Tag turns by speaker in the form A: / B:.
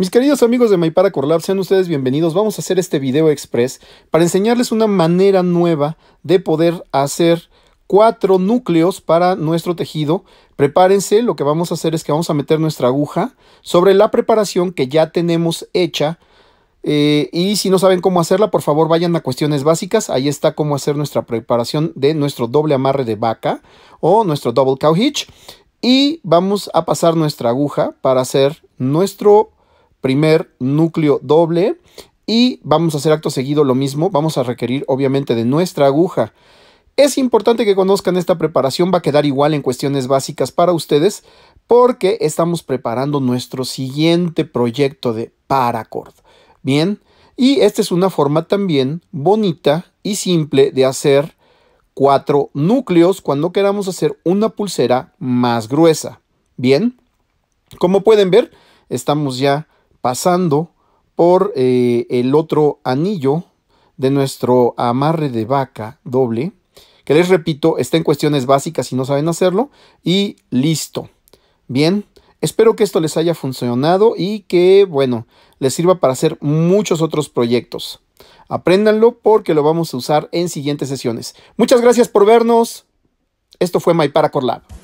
A: Mis queridos amigos de MyPara Corlab, sean ustedes bienvenidos. Vamos a hacer este video express para enseñarles una manera nueva de poder hacer cuatro núcleos para nuestro tejido. Prepárense, lo que vamos a hacer es que vamos a meter nuestra aguja sobre la preparación que ya tenemos hecha eh, y si no saben cómo hacerla, por favor vayan a cuestiones básicas. Ahí está cómo hacer nuestra preparación de nuestro doble amarre de vaca o nuestro double cow hitch. Y vamos a pasar nuestra aguja para hacer nuestro primer núcleo doble y vamos a hacer acto seguido lo mismo, vamos a requerir obviamente de nuestra aguja. Es importante que conozcan esta preparación, va a quedar igual en cuestiones básicas para ustedes porque estamos preparando nuestro siguiente proyecto de paracord. Bien, y esta es una forma también bonita y simple de hacer cuatro núcleos cuando queramos hacer una pulsera más gruesa. Bien, como pueden ver, estamos ya pasando por eh, el otro anillo de nuestro amarre de vaca doble, que les repito, está en cuestiones básicas si no saben hacerlo, y listo. Bien, espero que esto les haya funcionado y que, bueno, les sirva para hacer muchos otros proyectos. Apréndanlo porque lo vamos a usar en siguientes sesiones. Muchas gracias por vernos. Esto fue MyParaCorlado.